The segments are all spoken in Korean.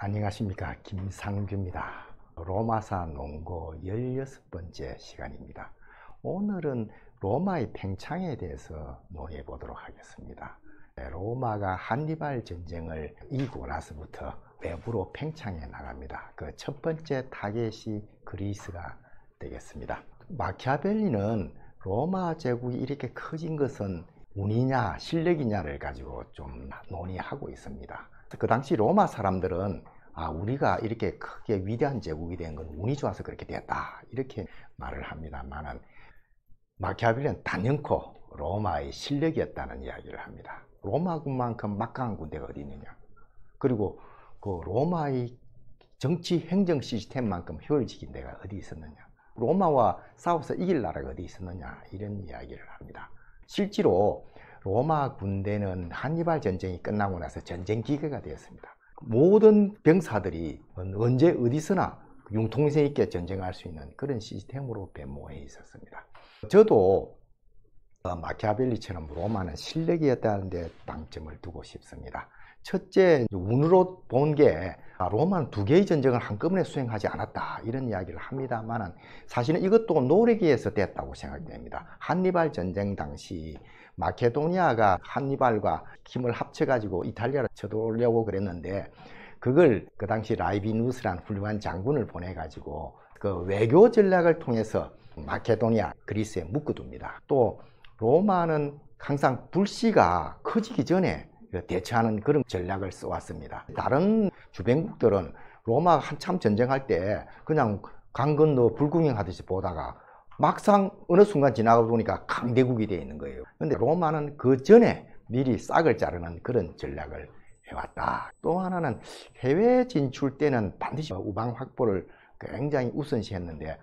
안녕하십니까 김상규입니다 로마사 농고 16번째 시간입니다 오늘은 로마의 팽창에 대해서 논의해 보도록 하겠습니다 네, 로마가 한니발 전쟁을 이기고 나서부터 외부로 팽창해 나갑니다 그 첫 번째 타겟이 그리스가 되겠습니다 마키아벨리는 로마 제국이 이렇게 커진 것은 운이냐 실력이냐를 가지고 좀 논의하고 있습니다 그 당시 로마 사람들은 아, 우리가 이렇게 크게 위대한 제국이 된 건 운이 좋아서 그렇게 되었다. 이렇게 말을 합니다만은 마키아벨리는 단연코 로마의 실력이었다는 이야기를 합니다. 로마군만큼 막강한 군대가 어디 있느냐. 그리고 그 로마의 정치 행정 시스템만큼 효율적인 데가 어디 있었느냐. 로마와 싸워서 이길 나라가 어디 있었느냐. 이런 이야기를 합니다. 실제로 로마 군대는 한니발 전쟁이 끝나고 나서 전쟁 기계가 되었습니다. 모든 병사들이 언제 어디서나 융통성 있게 전쟁할 수 있는 그런 시스템으로 변모해 있었습니다. 저도 어, 마키아벨리처럼 로마는 실력이었다는 데 방점을 두고 싶습니다. 첫째, 운으로 본게 아, 로마는 두 개의 전쟁을 한꺼번에 수행하지 않았다 이런 이야기를 합니다만 사실은 이것도 노력에서 됐다고 생각됩니다. 한니발 전쟁 당시 마케도니아가 한니발과 힘을 합쳐가지고 이탈리아를 쳐들어오려고 그랬는데 그걸 그 당시 라이비누스라는 훌륭한 장군을 보내가지고 그 외교 전략을 통해서 마케도니아 그리스에 묶어둡니다. 또 로마는 항상 불씨가 커지기 전에 그 대처하는 그런 전략을 써왔습니다. 다른 주변국들은 로마가 한참 전쟁할 때 그냥 강건너 불구경하듯이 보다가 막상 어느 순간 지나가 보니까 강대국이 되어 있는 거예요. 근데 로마는 그 전에 미리 싹을 자르는 그런 전략을 해왔다. 또 하나는 해외 진출 때는 반드시 우방 확보를 굉장히 우선시 했는데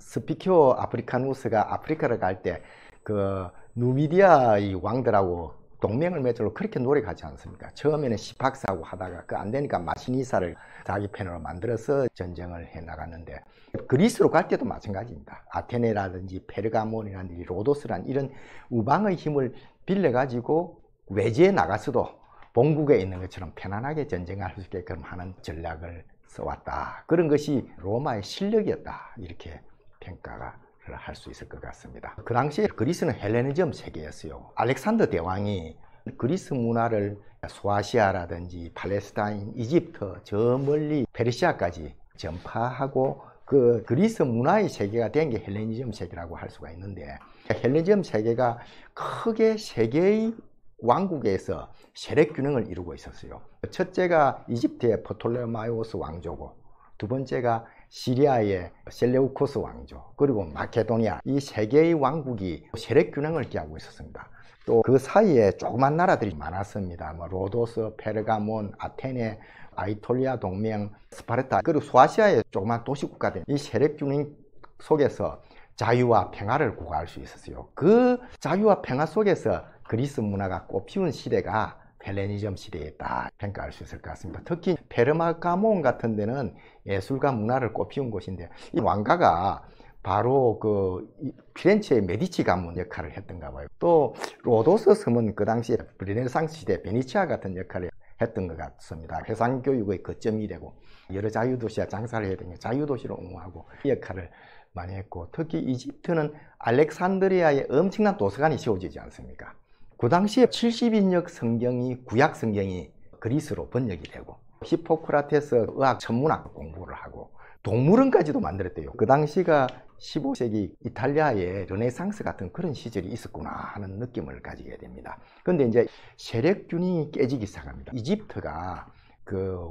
스피키 아프리카누스가 아프리카를 갈 때 그 누미디아의 왕들하고 동맹을 맺으려고 그렇게 노력하지 않습니까? 처음에는 시박사하고 하다가 그 안 되니까 마신이사를 자기 팬으로 만들어서 전쟁을 해 나갔는데 그리스로 갈 때도 마찬가지입니다. 아테네라든지 페르가몬이라든지 로도스란 이런 우방의 힘을 빌려 가지고 외지에 나갔어도 본국에 있는 것처럼 편안하게 전쟁할 수 있게끔 하는 전략을 써왔다. 그런 것이 로마의 실력이었다. 이렇게 평가가 할수 있을 것 같습니다. 그 당시에 그리스는 헬레니즘 세계였어요. 알렉산더 대왕이 그리스 문화를 소아시아라든지 팔레스타인, 이집트, 저 멀리 페르시아까지 전파하고 그 그리스 문화의 세계가 된 게 헬레니즘 세계라고 할 수가 있는데 헬레니즘 세계가 크게 세계의 왕국에서 세력 균형을 이루고 있었어요. 첫째가 이집트의 포톨레마이오스 왕조고 두 번째가 시리아의 셀레우코스 왕조 그리고 마케도니아 이 세 개의 왕국이 세력 균형을 기하고 있었습니다. 또 그 사이에 조그만 나라들이 많았습니다. 뭐 로도스, 페르가몬, 아테네, 아이톨리아 동맹, 스파르타 그리고 소아시아의 조그만 도시 국가들 이 세력 균형 속에서 자유와 평화를 구가할 수 있었어요. 그 자유와 평화 속에서 그리스 문화가 꽃피운 시대가 헬레니즘 시대에 다 평가할 수 있을 것 같습니다. 특히 페르마가몬 같은 데는 예술과 문화를 꽃피운 곳인데 이 왕가가 바로 그 피렌체의 메디치 가문 역할을 했던가 봐요. 또 로도스 섬은 그 당시에 브리네상 시대 베니치아 같은 역할을 했던 것 같습니다. 해상교육의 거점이 되고 여러 자유도시와 장사를 해야 되는 자유도시로 옹호하고 이 역할을 많이 했고 특히 이집트는 알렉산드리아에 엄청난 도서관이 세워지지 않습니까? 그 당시에 70인역 성경이 구약 성경이 그리스로 번역이 되고 히포크라테스 의학 천문학 공부를 하고 동물원까지도 만들었대요 그 당시가 15세기 이탈리아의 르네상스 같은 그런 시절이 있었구나 하는 느낌을 가지게 됩니다 근데 이제 세력균이 깨지기 시작합니다 이집트가 그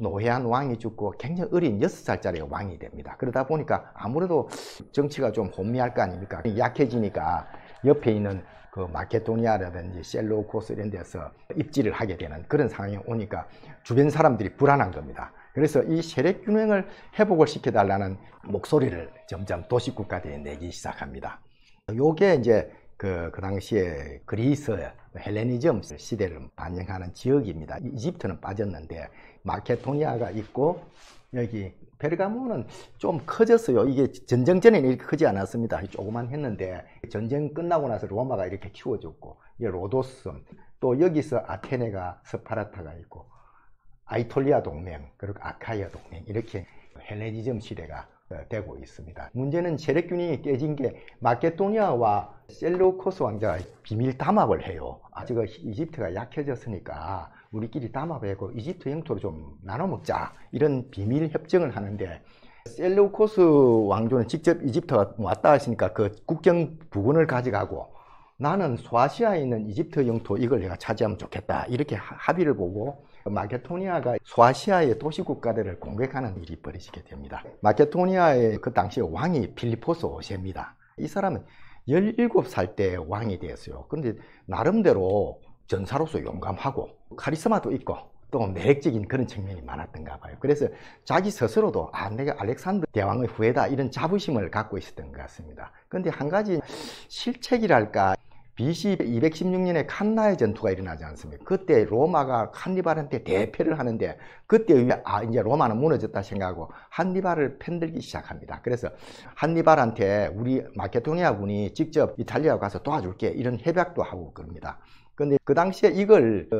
노회한 왕이 죽고 굉장히 어린 6 살짜리 왕이 됩니다. 그러다 보니까 아무래도 정치가 좀 혼미할 거 아닙니까? 약해지니까 옆에 있는 그 마케도니아라든지 셀로코스 이런 데서 입지를 하게 되는 그런 상황이 오니까 주변 사람들이 불안한 겁니다. 그래서 이 세력균형을 회복을 시켜달라는 목소리를 점점 도시국가들이 내기 시작합니다. 요게 이제 그, 그 당시에 그리스 헬레니즘 시대를 반영하는 지역입니다. 이집트는 빠졌는데 마케토니아가 있고 여기 베르가모는 좀 커졌어요. 이게 전쟁 전에는 이렇게 크지 않았습니다. 조그만 했는데 전쟁 끝나고 나서 로마가 이렇게 키워졌고 이게 로도스 또 여기서 아테네가 스파르타가 있고 아이톨리아 동맹 그리고 아카이아 동맹 이렇게 헬레니즘 시대가 어, 되고 있습니다. 문제는 세력균이 깨진 게 마케도니아와 셀루코스 왕자가 비밀 담합을 해요. 아직 이집트가 약해졌으니까 우리끼리 담아배고 이집트 영토를 좀 나눠 먹자 이런 비밀 협정을 하는데 셀루코스 왕조는 직접 이집트가 왔다 하시니까 그 국경 부분을 가져가고 나는 소아시아에 있는 이집트 영토 이걸 내가 차지하면 좋겠다 이렇게 합의를 보고 마케토니아가 소아시아의 도시 국가들을 공격하는 일이 벌어지게 됩니다 마케토니아의 그 당시 왕이 필리포스 5세입니다 이 사람은 17살 때 왕이 되었어요 근데 나름대로 전사로서 용감하고 카리스마도 있고 또 매력적인 그런 측면이 많았던가 봐요. 그래서 자기 스스로도 아 내가 알렉산더 대왕의 후예다 이런 자부심을 갖고 있었던 것 같습니다. 그런데 한 가지 실책이랄까 BC 216년에 칸나의 전투가 일어나지 않습니까? 그때 로마가 칸니발한테 대패를 하는데 그때 아 이제 로마는 무너졌다 생각하고 한니발을 편들기 시작합니다. 그래서 한니발한테 우리 마케도니아 군이 직접 이탈리아 가서 도와줄게 이런 협약도 하고 그럽니다. 근데 그 당시에 이걸 어,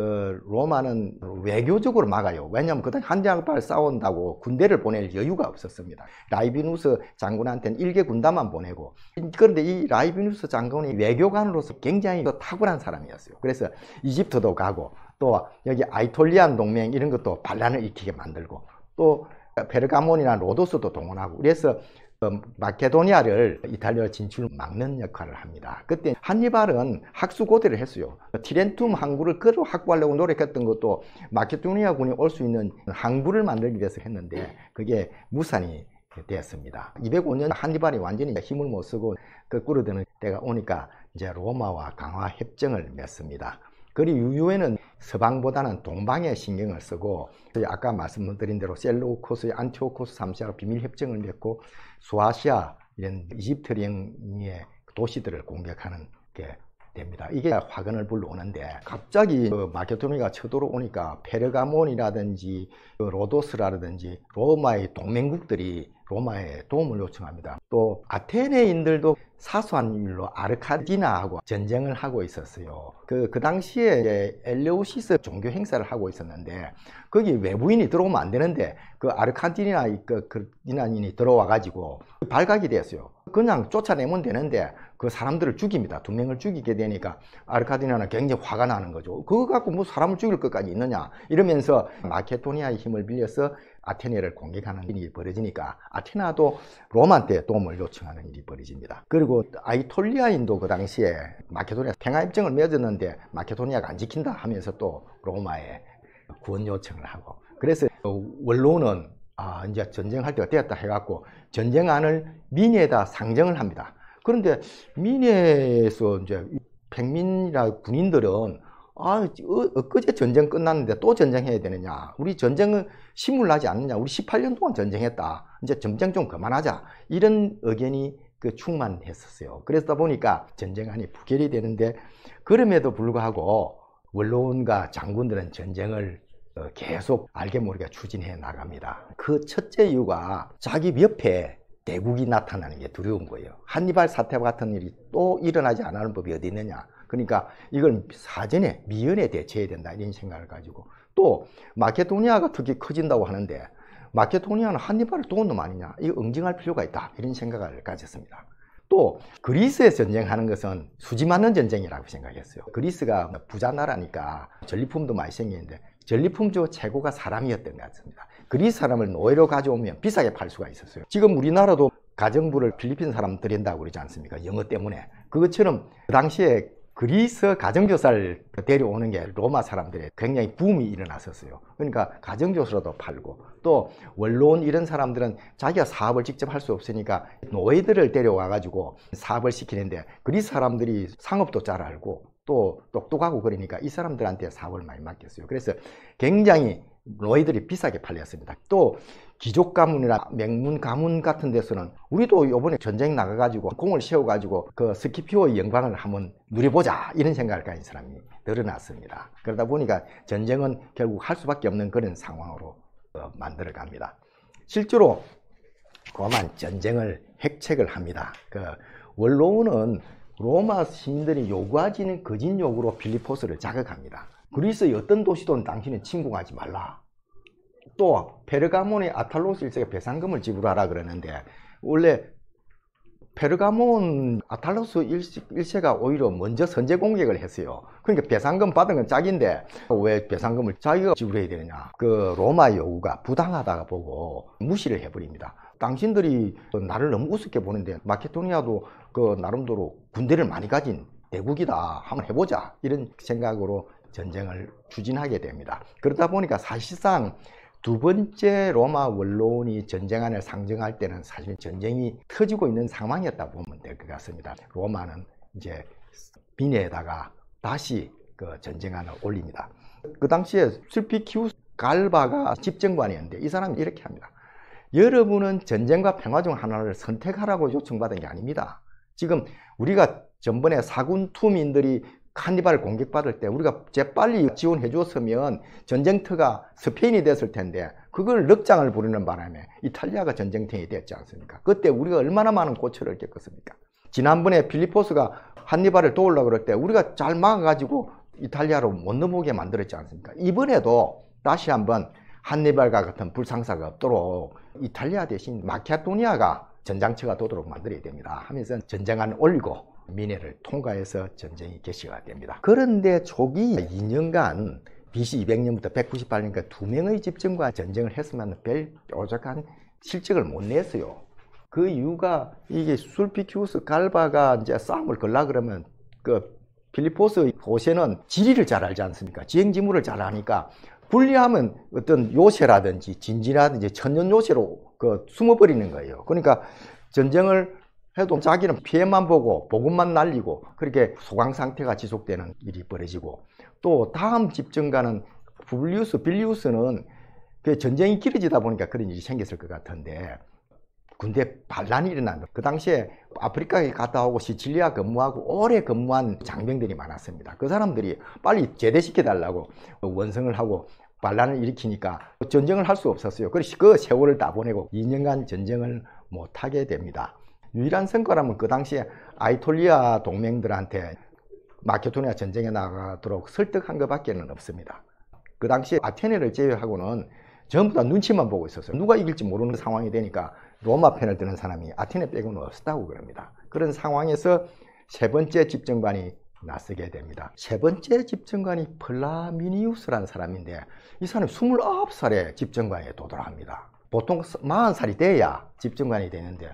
로마는 외교적으로 막아요. 왜냐하면 그 당시 한장발 싸운다고 군대를 보낼 여유가 없었습니다. 라이비누스 장군한테는 일개 군단만 보내고 그런데 이 라이비누스 장군이 외교관으로서 굉장히 탁월한 사람이었어요. 그래서 이집트도 가고 또 여기 아이톨리안 동맹 이런 것도 반란을 일으키게 만들고 또페르가몬이나 로도스도 동원하고 그래서 어, 마케도니아를 이탈리아 진출을 막는 역할을 합니다. 그때 한니발은 학수고대를 했어요. 티렌툼 항구를 그로 확보하려고 노력했던 것도 마케도니아 군이 올 수 있는 항구를 만들기 위해서 했는데 그게 무산이 되었습니다. 205년 한니발이 완전히 힘을 못 쓰고 그 꾸르드는 때가 오니까 이제 로마와 강화 협정을 맺습니다. 그리 유유에는 서방보다는 동방에 신경을 쓰고 아까 말씀드린 대로 셀루코스의 안티오코스 3세와 비밀협정을 맺고 소아시아 이런 이집트령의 도시들을 공격하는 게 됩니다. 이게 화근을 불러오는데 갑자기 그 마케토니가 쳐들어오니까 페르가몬이라든지 그 로도스라든지 로마의 동맹국들이 로마에 도움을 요청합니다. 또 아테네인들도 사소한 일로 아르카디나하고 전쟁을 하고 있었어요. 그, 그 당시에 엘레오시스 종교 행사를 하고 있었는데 거기 외부인이 들어오면 안 되는데 그 아르카디나 그, 그 디나인이 들어와가지고 발각이 됐어요 그냥 쫓아내면 되는데 그 사람들을 죽입니다. 두 명을 죽이게 되니까 아르카디나는 굉장히 화가 나는 거죠. 그거 갖고 뭐 사람을 죽일 것까지 있느냐 이러면서 마케토니아의 힘을 빌려서 아테네를 공격하는 일이 벌어지니까 아테나도 로마한테 도움을 요청하는 일이 벌어집니다. 그리고 아이톨리아인도 그 당시에 마케도니아 평화 입증을 맺었는데 마케도니아가 안 지킨다 하면서 또 로마에 구원 요청을 하고 그래서 원로는 아 이제 전쟁할 때가 되었다 해갖고 전쟁안을 민에다 상정을 합니다. 그런데 미네에서 이제 백민이나 군인들은 아, 어, 엊그제 전쟁 끝났는데 또 전쟁해야 되느냐. 우리 전쟁은 신물나지 않느냐 우리 18년 동안 전쟁했다 이제 전쟁 좀 그만하자 이런 의견이 그 충만했었어요 그러다 보니까 전쟁안이 부결이 되는데 그럼에도 불구하고 원로원과 장군들은 전쟁을 어, 계속 알게 모르게 추진해 나갑니다 그 첫째 이유가 자기 옆에 대국이 나타나는 게 두려운 거예요 한니발 사태 와 같은 일이 또 일어나지 않는 법이 어디 있느냐 그러니까 이걸 사전에 미연에 대처해야 된다 이런 생각을 가지고 또 마케도니아가 특히 커진다고 하는데 마케도니아는 한니발을 도운 놈 아니냐 이 응징할 필요가 있다 이런 생각을 가졌습니다 또 그리스에 전쟁하는 것은 수지 맞는 전쟁이라고 생각했어요 그리스가 부자 나라니까 전리품도 많이 생기는데 전리품주 최고가 사람이었던 것 같습니다 그리스 사람을 노예로 가져오면 비싸게 팔 수가 있었어요 지금 우리나라도 가정부를 필리핀 사람 들인다고 그러지 않습니까 영어 때문에 그것처럼 그 당시에 그리스 가정교사를 데려오는 게 로마 사람들의 굉장히 붐이 일어났었어요. 그러니까 가정교사라도 팔고 또 원론 이런 사람들은 자기가 사업을 직접 할 수 없으니까 노예들을 데려와가지고 사업을 시키는데 그리스 사람들이 상업도 잘 알고 또 똑똑하고 그러니까 이 사람들한테 사업을 많이 맡겼어요. 그래서 굉장히 노예들이 비싸게 팔렸습니다. 또 귀족 가문이나 명문 가문 같은 데서는 우리도 요번에 전쟁 나가가지고 공을 세워가지고 그 스키피오의 영광을 한번 누려보자 이런 생각을 가진 사람이 늘어났습니다. 그러다 보니까 전쟁은 결국 할 수밖에 없는 그런 상황으로 어, 만들어 갑니다. 실제로 그만 전쟁을 핵책을 합니다. 그원로는 로마 시민들이 요구하지는 거짓 요구로 빌리포스를 자극합니다. 그리스의 어떤 도시든 당신은 침공하지 말라. 또 페르가몬의 아탈로스 일세가 배상금을 지불하라 그러는데 원래 페르가몬 아탈로스 일세가 오히려 먼저 선제 공격을 했어요. 그러니까 배상금 받은 건 짝인데 왜 배상금을 자기가 지불해야 되느냐. 그 로마 의 요구가 부당하다가 보고 무시를 해버립니다. 당신들이 나를 너무 우습게 보는데 마케토니아도그 나름대로 군대를 많이 가진 대국이다. 한번 해보자. 이런 생각으로 전쟁을 추진하게 됩니다. 그러다 보니까 사실상 두 번째 로마 원로원이 전쟁안을 상정할 때는 사실 전쟁이 터지고 있는 상황이었다 보면 될 것 같습니다. 로마는 이제 비내에다가 다시 그 전쟁안을 올립니다. 그 당시에 슬피키우스 갈바가 집정관이었는데 이 사람이 이렇게 합니다. 여러분은 전쟁과 평화 중 하나를 선택하라고 요청받은 게 아닙니다. 지금 우리가 전번에 사군 투민들이 카니발 공격받을 때 우리가 재빨리 지원해 주었으면 전쟁터가 스페인이 됐을 텐데 그걸 늑장을 부리는 바람에 이탈리아가 전쟁터이 됐지 않습니까? 그때 우리가 얼마나 많은 고초를 겪었습니까? 지난번에 필리포스가 한니발을 도우려고 그럴 때 우리가 잘 막아가지고 이탈리아로 못 넘어오게 만들었지 않습니까? 이번에도 다시 한번 한니발과 같은 불상사가 없도록 이탈리아 대신 마케도니아가 전장처가 도도록 만들어야 됩니다 하면서 전쟁안 올리고 미네를 통과해서 전쟁이 개시가 됩니다. 그런데 초기 2년간 BC 200년부터 198년까지 두 명의 집정과 전쟁을 했으면 별 뾰족한 실적을 못 냈어요. 그 이유가 이게 술피큐스 갈바가 이제 싸움을 걸라 그러면 그 필리포스 호세는 지리를 잘 알지 않습니까? 지행지물을 잘 아니까 불리하면 어떤 요새라든지 진지라든지 천년 요새로 그 숨어버리는 거예요. 그러니까 전쟁을 해도 자기는 피해만 보고 복음만 날리고 그렇게 소강 상태가 지속되는 일이 벌어지고 또 다음 집중가는 불리우스, 빌리우스는 그 전쟁이 길어지다 보니까 그런 일이 생겼을 것 같은데 군대 반란이 일어나면 그 당시에 아프리카에 갔다 오고 시칠리아 근무하고 오래 근무한 장병들이 많았습니다. 그 사람들이 빨리 제대시켜 달라고 원성을 하고 반란을 일으키니까 전쟁을 할 수 없었어요. 그래서 그 세월을 다 보내고 2년간 전쟁을 못하게 됩니다. 유일한 성과라면 그 당시에 아이톨리아 동맹들한테 마케토니아 전쟁에 나가도록 설득한 것밖에는 없습니다. 그 당시 아테네를 제외하고는 전부 다 눈치만 보고 있었어요. 누가 이길지 모르는 상황이 되니까 로마 편을 드는 사람이 아테네 빼고는 없었다고 그럽니다. 그런 상황에서 세 번째 집정관이 나서게 됩니다. 세 번째 집정관이 플라미니우스라는 사람인데 이 사람이 29살에 집정관에 도달합니다. 보통 40살이 돼야 집정관이 되는데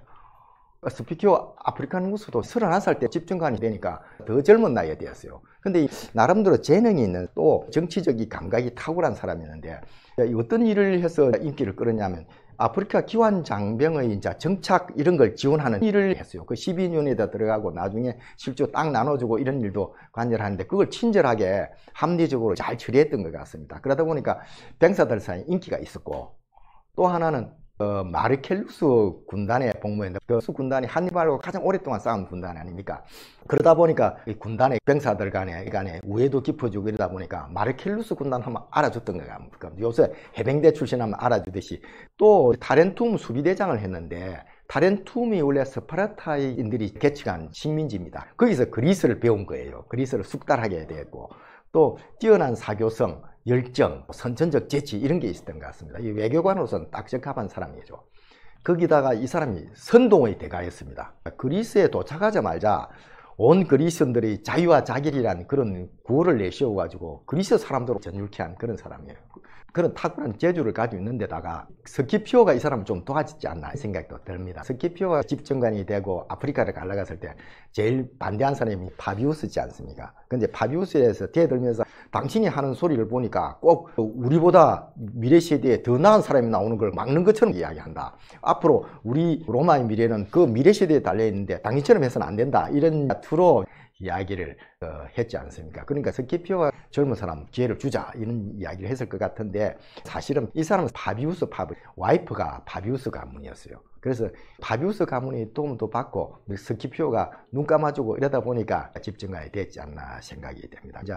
스피키오 아프리카는누수도 31살 때 집중관이 되니까 더 젊은 나이에 되었어요. 근데 나름대로 재능이 있는 또 정치적 인 감각이 탁월한 사람이었는데 어떤 일을 해서 인기를 끌었냐면 아프리카 기환 장병의 이제 정착 이런 걸 지원하는 일을 했어요. 그 12년에다 들어가고 나중에 실제 딱 나눠주고 이런 일도 관여를 하는데 그걸 친절하게 합리적으로 잘 처리했던 것 같습니다. 그러다 보니까 병사들 사이 인기가 있었고 또 하나는 어, 마르켈루스 군단에 복무했는데 그 군단이 한니발과 가장 오랫동안 싸운 군단 아닙니까? 그러다 보니까 이 군단의 병사들 간에 간에 우애도 깊어지고 이러다 보니까 마르켈루스 군단 한번 알아줬던 거가 그러니까 요새 해병대 출신하면 알아주듯이 또 타렌툼 수비대장을 했는데 타렌툼이 원래 스파르타인들이 개척한 식민지입니다. 거기서 그리스를 배운 거예요. 그리스를 숙달하게 되었고 또 뛰어난 사교성, 열정, 뭐 선천적 재치 이런 게 있었던 것 같습니다. 이 외교관으로서는 딱 적합한 사람이죠. 거기다가 이 사람이 선동의 대가였습니다. 그리스에 도착하자마자 온 그리스인들의 자유와 자결이란 그런 구호를 내쉬어 가지고 그리스 사람들로 전율케 한 그런 사람이에요. 그런 탁월한 재주를 가지고 있는데다가 스키피오가 이사람을좀도와주지 않나 생각도 듭니다. 스키피오가 집정관이 되고 아프리카를 갈라갔을 때 제일 반대한 사람이 파비우스지 않습니까? 근데 파비우스에서 대들면서 당신이 하는 소리를 보니까 꼭 우리보다 미래 세대에 더 나은 사람이 나오는 걸 막는 것처럼 이야기한다. 앞으로 우리 로마의 미래는 그 미래 세대에 달려있는데 당신처럼 해서는 안 된다. 이런 투로 이야기를 어, 했지 않습니까? 그러니까 스키피오가 젊은 사람 기회를 주자 이런 이야기를 했을 것 같은데 사실은 이 사람은 바비우스 파브 와이프가 바비우스 가문이었어요. 그래서 바비우스 가문이 도움도 받고 뭐 스키피가눈 감아주고 이러다 보니까 집중가에 됐지 않나 생각이 됩니다. 이제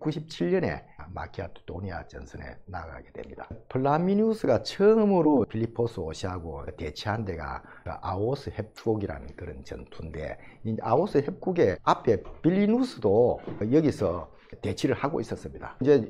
197년에 마키아토니아 도 전선에 나가게 됩니다. 플라미누스가 처음으로 필리포스 오시하고 대치한 데가 그 아오스 협국이라는 그런 전투인데 아오스 협국의 앞에 빌리누스도 여기서 대치를 하고 있었습니다. 이제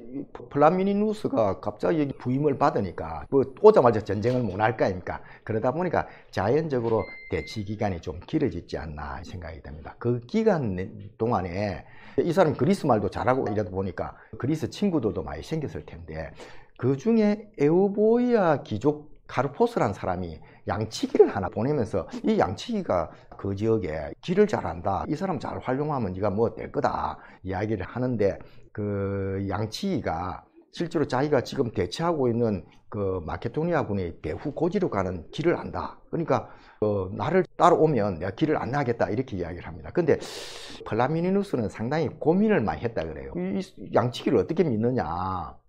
플라미니누스가 갑자기 부임을 받으니까 그 오자마자 전쟁을 못할거 아닙니까? 그러다 보니까 자연적으로 대치 기간이 좀 길어지지 않나 생각이 됩니다. 그 기간 동안에 이 사람 그리스 말도 잘하고 이러다 보니까 그리스 친구들도 많이 생겼을 텐데 그 중에 에우보이아 귀족 카르포스란 사람이 양치기를 하나 보내면서 이 양치기가 그 지역에 길을 잘한다 이 사람 잘 활용하면 네가 뭐 될 거다 이야기를 하는데 그 양치기가 실제로 자기가 지금 대체하고 있는 그마케토니아군의배후 고지로 가는 길을 안다. 그러니까 어, 나를 따라오면 내가 길을 안 나겠다 이렇게 이야기를 합니다. 근데 플라미니누스는 상당히 고민을 많이 했다 그래요. 이 양치기를 어떻게 믿느냐?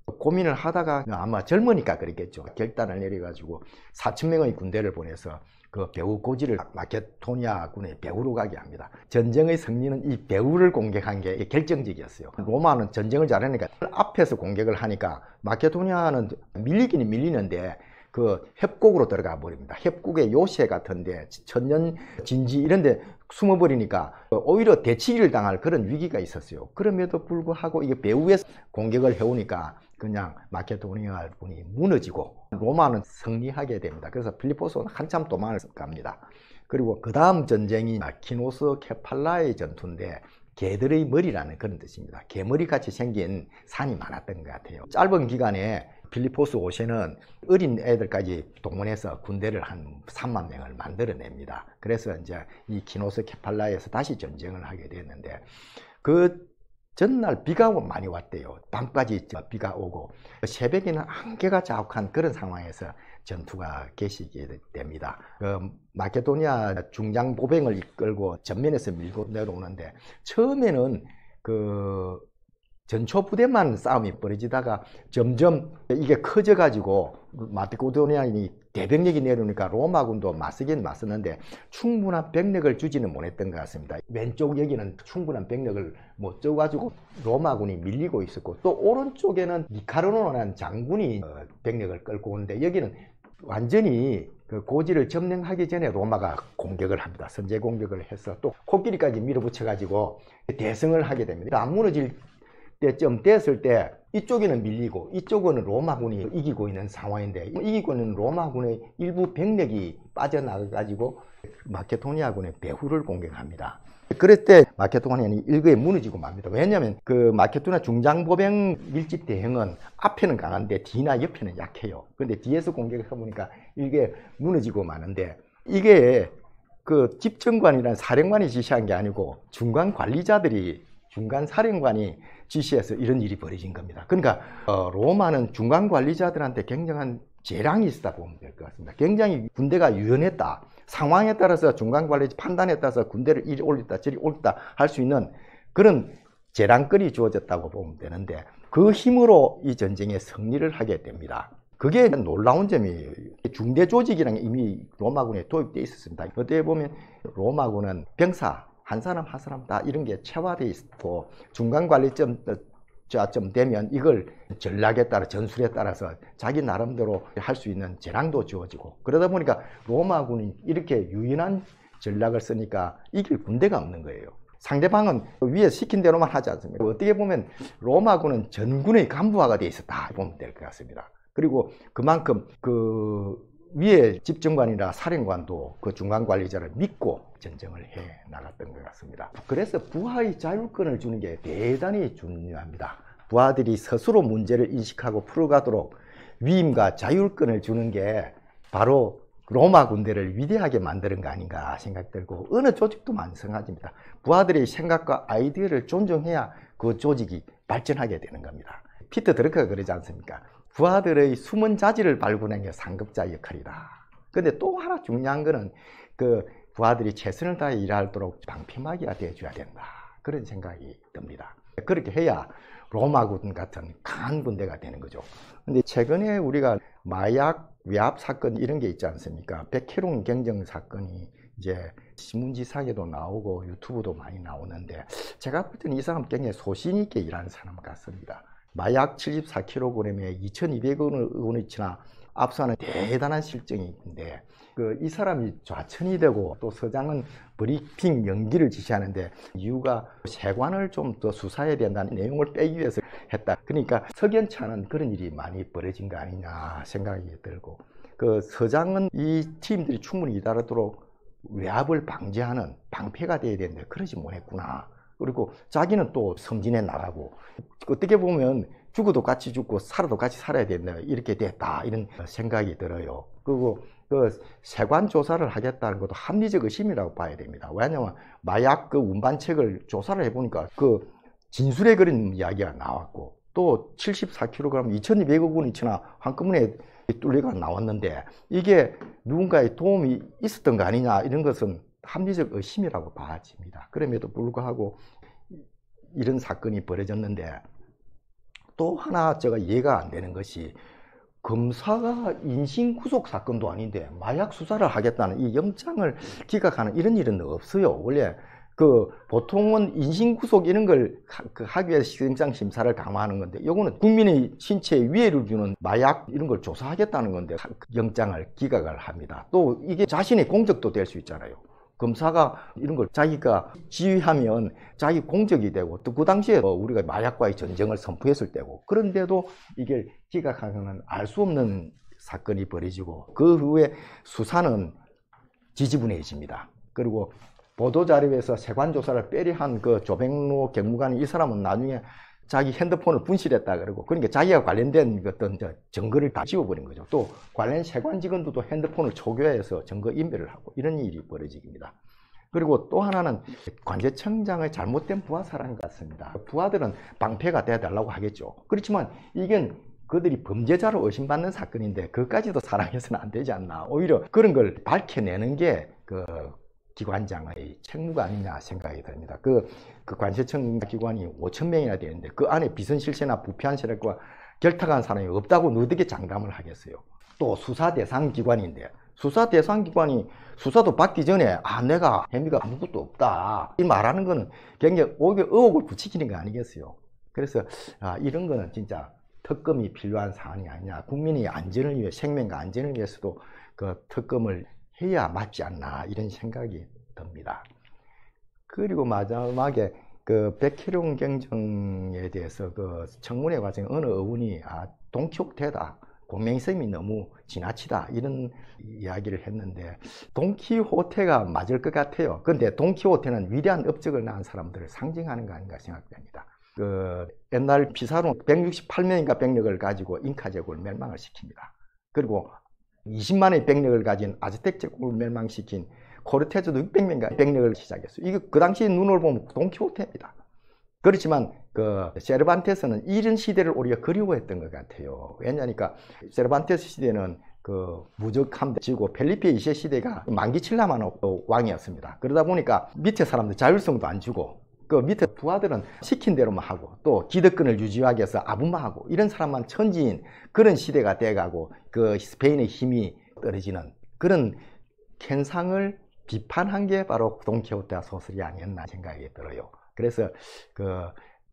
고민을 하다가 아마 젊으니까 그랬겠죠. 결단을 내려가지고 4천 명의 군대를 보내서 그 배우 고지를 마케토니아 군의 배우로 가게 합니다. 전쟁의 승리는 이 배우를 공격한 게 결정적이었어요. 로마는 전쟁을 잘하니까 앞에서 공격을 하니까 마케토니아는 밀리긴 밀리는데 그 협곡으로 들어가 버립니다. 협곡의 요새 같은데 천년 진지 이런데 숨어버리니까 오히려 대치기를 당할 그런 위기가 있었어요. 그럼에도 불구하고 이게 배후에서 공격을 해오니까 그냥 마케도니아군이 무너지고 로마는 승리하게 됩니다. 그래서 필리포스는 한참 도망을 갑니다. 그리고 그 다음 전쟁이 키노스 케팔라의 전투인데 개들의 머리라는 그런 뜻입니다. 개머리같이 생긴 산이 많았던 것 같아요. 짧은 기간에 필리포스 5세는 어린 애들까지 동원해서 군대를 한 3만 명을 만들어냅니다. 그래서 이제 이 기노스 케팔라에서 다시 전쟁을 하게 됐는데 그 전날 비가 많이 왔대요. 밤까지 비가 오고 새벽에는 한계가 자욱한 그런 상황에서 전투가 계시게 됩니다. 그 마케도니아 중장 보병을 이끌고 전면에서 밀고 내려오는데 처음에는 그 전초 부대만 싸움이 벌어지다가 점점 이게 커져가지고 마티코도니안이 대병력이 내려오니까 로마군도 맞서긴 맞섰는데 충분한 병력을 주지는 못했던 것 같습니다. 왼쪽 여기는 충분한 병력을 못 줘가지고 로마군이 밀리고 있었고 또 오른쪽에는 니카로노라는 장군이 어, 병력을 끌고 오는데 여기는 완전히 그 고지를 점령하기 전에 로마가 공격을 합니다. 선제 공격을 해서 또 코끼리까지 밀어붙여 가지고 대승을 하게 됩니다. 안 무너질 때쯤 됐을 때 이쪽에는 밀리고 이쪽은 로마군이 이기고 있는 상황인데 이기고 있는 로마군의 일부 병력이 빠져나가가지고 마케토니아군의 배후를 공격합니다. 그럴 때 마케토니아는 일거에 무너지고 맙니다. 왜냐하면 그 마케토니아 중장보병 밀집 대행은 앞에는 강한데 뒤나 옆에는 약해요. 근데 뒤에서 공격해 보니까 일거에 무너지고 마는데 이게 그 집정관이란 사령관이 지시한 게 아니고 중간 관리자들이 중간 사령관이 지시해서 이런 일이 벌어진 겁니다. 그러니까 어, 로마는 중간 관리자들한테 굉장한 재량이 있다 보면 될 것 같습니다. 굉장히 군대가 유연했다. 상황에 따라서 중간 관리 판단에 따라서 군대를 이리 올렸다 저리 올렸다 할 수 있는 그런 재량거이 주어졌다고 보면 되는데 그 힘으로 이 전쟁에 승리를 하게 됩니다. 그게 놀라운 점이에요. 중대 조직이라는 게 이미 로마군에 도입되어 있었습니다. 어떻게 보면 로마군은 병사, 한 사람 한 사람 다 이런 게 체화돼 있고 중간 관리점 어, 좀 되면 이걸 전략에 따라 전술에 따라서 자기 나름대로 할 수 있는 재량도 주어지고 그러다 보니까 로마군이 이렇게 유인한 전략을 쓰니까 이길 군대가 없는 거예요. 상대방은 위에 시킨 대로만 하지 않습니까? 어떻게 보면 로마군은 전군의 간부화가 돼 있었다 보면 될 것 같습니다. 그리고 그만큼 그 위에 집정관이나 사령관도 그 중간 관리자를 믿고 전쟁을 해 나갔던 것 같습니다. 그래서 부하의 자율권을 주는 게 대단히 중요합니다. 부하들이 스스로 문제를 인식하고 풀어가도록 위임과 자율권을 주는 게 바로 로마 군대를 위대하게 만드는 거 아닌가 생각되고 어느 조직도 만성하집니다. 부하들의 생각과 아이디어를 존중해야 그 조직이 발전하게 되는 겁니다. 피터 드르크가 그러지 않습니까? 부하들의 숨은 자질을 발굴한게 상급자 역할이다. 근데 또 하나 중요한 거는 그 부하들이 최선을 다해 일하도록 방패막이가 되어줘야 된다. 그런 생각이 듭니다. 그렇게 해야 로마군 같은 강한 군대가 되는 거죠. 근데 최근에 우리가 마약 외압 사건 이런 게 있지 않습니까? 백혜롱 경정 사건이 이제 신문지상에도 나오고 유튜브도 많이 나오는데 제가 볼 때는 이 사람 굉장히 소신 있게 일하는 사람 같습니다. 마약 74kg에 2 2 0 0원이지나 압수하는 대단한 실정이 있는데 그 이 사람이 좌천이 되고 또 서장은 브리핑 연기를 지시하는데 이유가 세관을 좀 더 수사해야 된다는 내용을 빼기 위해서 했다. 그러니까 석연치 않은 그런 일이 많이 벌어진 거 아니냐 생각이 들고 그 서장은 이 팀들이 충분히 이다르도록 외압을 방지하는 방패가 돼야 되는데 그러지 못했구나. 그리고 자기는 또성진해 나가고 어떻게 보면 죽어도 같이 죽고 살아도 같이 살아야 된다 이렇게 됐다 이런 생각이 들어요 그리고 그 세관 조사를 하겠다는 것도 합리적 의심이라고 봐야 됩니다 왜냐하면 마약 그 운반책을 조사를 해보니까 그 진술에 그린 이야기가 나왔고 또 74kg 2200억 원이지나 한꺼번에 뚫리가 나왔는데 이게 누군가의 도움이 있었던 거 아니냐 이런 것은 합리적 의심이라고 봐집니다. 그럼에도 불구하고 이런 사건이 벌어졌는데 또 하나 제가 이해가 안 되는 것이 검사가 인신구속 사건도 아닌데 마약 수사를 하겠다는 이 영장을 기각하는 이런 일은 없어요. 원래 그 보통은 인신구속 이런 걸 그 하기 위해서 영장 심사를 강화하는 건데 이거는 국민의 신체에 위해를 주는 마약 이런 걸 조사하겠다는 건데 영장을 기각을 합니다. 또 이게 자신의 공적도 될 수 있잖아요. 검사가 이런 걸 자기가 지휘하면 자기 공적이 되고 또 그 당시에 뭐 우리가 마약과의 전쟁을 선포했을 때고 그런데도 이게 기각하면 알수 없는 사건이 벌어지고 그 후에 수사는 지지분해집니다 그리고 보도자료에서 세관조사를 빼리한 그 조백로 경무관이 이 사람은 나중에 자기 핸드폰을 분실했다 그러고 그러니까 자기가 관련된 어떤 증거를 다 지워버린 거죠. 또 관련 세관 직원들도 핸드폰을 초교해서 증거 인멸을 하고 이런 일이 벌어집니다. 그리고 또 하나는 관제청장의 잘못된 부하 사람 같습니다. 부하들은 방패가 돼달라고 하겠죠. 그렇지만 이건 그들이 범죄자로 의심받는 사건인데 그까지도 사랑해서는 안 되지 않나. 오히려 그런 걸 밝혀내는 게그 기관장의 책무가 아니냐 생각이 듭니다. 그, 그 관세청 기관이 5천 명이나 되는데 그 안에 비선실세나 부패한 세력과 결탁한 사람이 없다고 어떻게 장담을 하겠어요. 또 수사 대상 기관인데 수사 대상 기관이 수사도 받기 전에 아 내가 혐의가 아무것도 없다 이 말하는 거는 굉장히 오히려 의혹을 부추기는 거 아니겠어요. 그래서 아, 이런 거는 진짜 특검이 필요한 사안이 아니냐 국민의 안전을 위해 생명과 안전을 위해서도 그 특검을 해야 맞지 않나 이런 생각이 듭니다. 그리고 마지막에 그백혜룡 경정에 대해서 그 청문회 과정 어느 의원이 아 동키호테다 공명성이 너무 지나치다 이런 이야기를 했는데 동키호테가 맞을 것 같아요. 그런데 동키호테는 위대한 업적을 낳은 사람들을 상징하는 거 아닌가 생각됩니다. 그 옛날 피사로 168명인가 병력을 가지고 잉카 제국을 멸망을 시킵니다. 그리고 20만의 백력을 가진 아즈텍 제국을 멸망시킨 코르테즈도 600명가 백력을 시작했어요. 이거 그 당시 눈으로 보면 동키호테입니다. 그렇지만 그 세르반테스는 이런 시대를 우리가 그리워했던 것 같아요. 왜냐니까 세르반테스 시대는 그 무적함대 지고 펠리페 2세 시대가 만기 칠라만 왕이었습니다. 그러다 보니까 밑에 사람들 자율성도 안 주고 그 밑에 부하들은 시킨 대로만 하고 또 기득권을 유지하기 위해서 아부만 하고 이런 사람만 천지인 그런 시대가 돼가고 그 스페인의 힘이 떨어지는 그런 현상을 비판한 게 바로 동키호테 소설이 아니었나 생각이 들어요. 그래서 그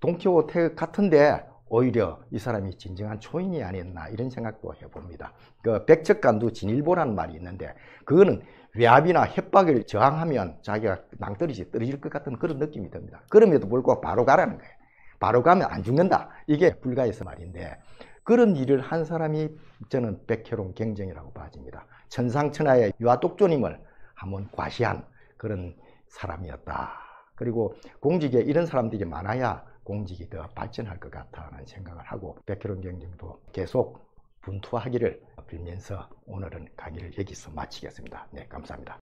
동키호테 같은데 오히려 이 사람이 진정한 초인이 아니었나 이런 생각도 해봅니다. 그 백척간두 진일보라는 말이 있는데 그거는 외압이나 협박을 저항하면 자기가 낭떠러지 떨어질 것 같은 그런 느낌이 듭니다. 그럼에도 불구하고 바로 가라는 거예요. 바로 가면 안 죽는다. 이게 불가에서 말인데 그런 일을 한 사람이 저는 백혜론 경쟁이라고 봐집니다. 천상천하의 유아독존임을 한번 과시한 그런 사람이었다. 그리고 공직에 이런 사람들이 많아야 공직이 더 발전할 것 같다는 생각을 하고 백혜론 경쟁도 계속 분투하기를 빌면서 오늘은 강의를 여기서 마치겠습니다. 네, 감사합니다.